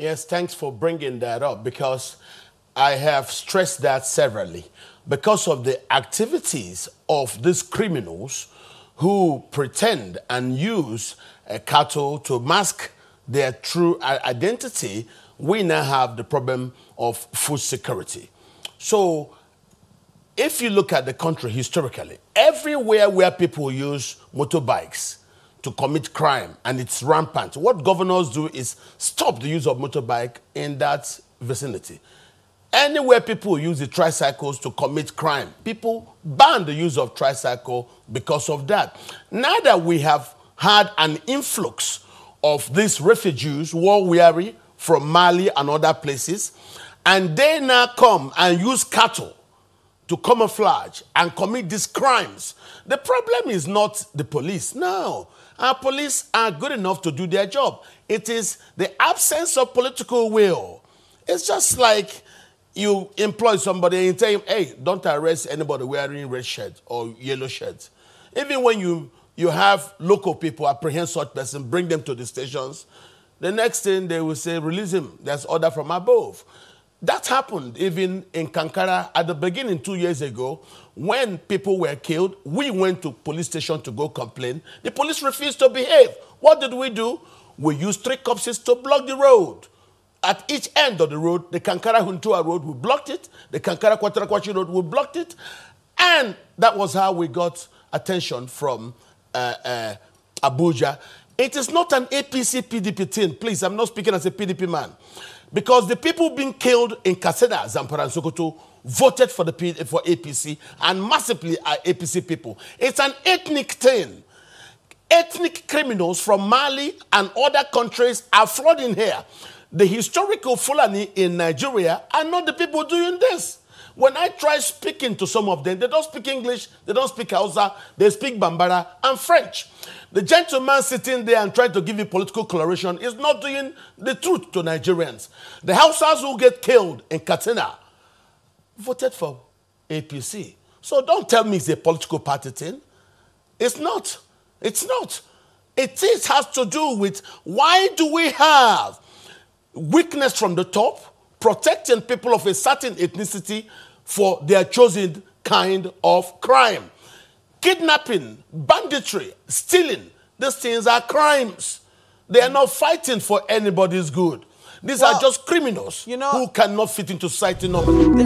Yes, thanks for bringing that up because I have stressed that severally. Because of the activities of these criminals who pretend and use a uh, cattle to mask their true identity, we now have the problem of food security. So, if you look at the country historically, everywhere where people use motorbikes, to commit crime, and it's rampant. What governors do is stop the use of motorbike in that vicinity. Anywhere people use the tricycles to commit crime, people ban the use of tricycle because of that. Now that we have had an influx of these refugees, war weary, from Mali and other places, and they now come and use cattle to camouflage and commit these crimes. The problem is not the police. No, our police are good enough to do their job. It is the absence of political will. It's just like you employ somebody and tell him, hey, don't arrest anybody wearing red shirt or yellow shirt. Even when you, you have local people apprehend such person, bring them to the stations, the next thing they will say, release him. There's order from above. That happened even in Kankara at the beginning two years ago when people were killed. We went to police station to go complain. The police refused to behave. What did we do? We used three corpses to block the road. At each end of the road, the Kankara Huntua Road, we blocked it. The Kankara Kwatarakwachi Road, we blocked it. And that was how we got attention from uh, uh, Abuja. It is not an APC PDP thing. Please, I'm not speaking as a PDP man. Because the people being killed in Kaseda, Zamfara, and Sokoto voted for the for APC and massively are APC people. It's an ethnic thing. Ethnic criminals from Mali and other countries are flooding here. The historical Fulani in Nigeria are not the people doing this. When I try speaking to some of them, they don't speak English, they don't speak Hausa, they speak Bambara and French. The gentleman sitting there and trying to give you political coloration is not doing the truth to Nigerians. The Hausas who get killed in Katsina voted for APC. So don't tell me it's a political party thing. It's not. It's not. It is, has to do with why do we have weakness from the top, protecting people of a certain ethnicity for their chosen kind of crime. Kidnapping, banditry, stealing, these things are crimes. They are not fighting for anybody's good. These well, are just criminals you know, who cannot fit into society normally.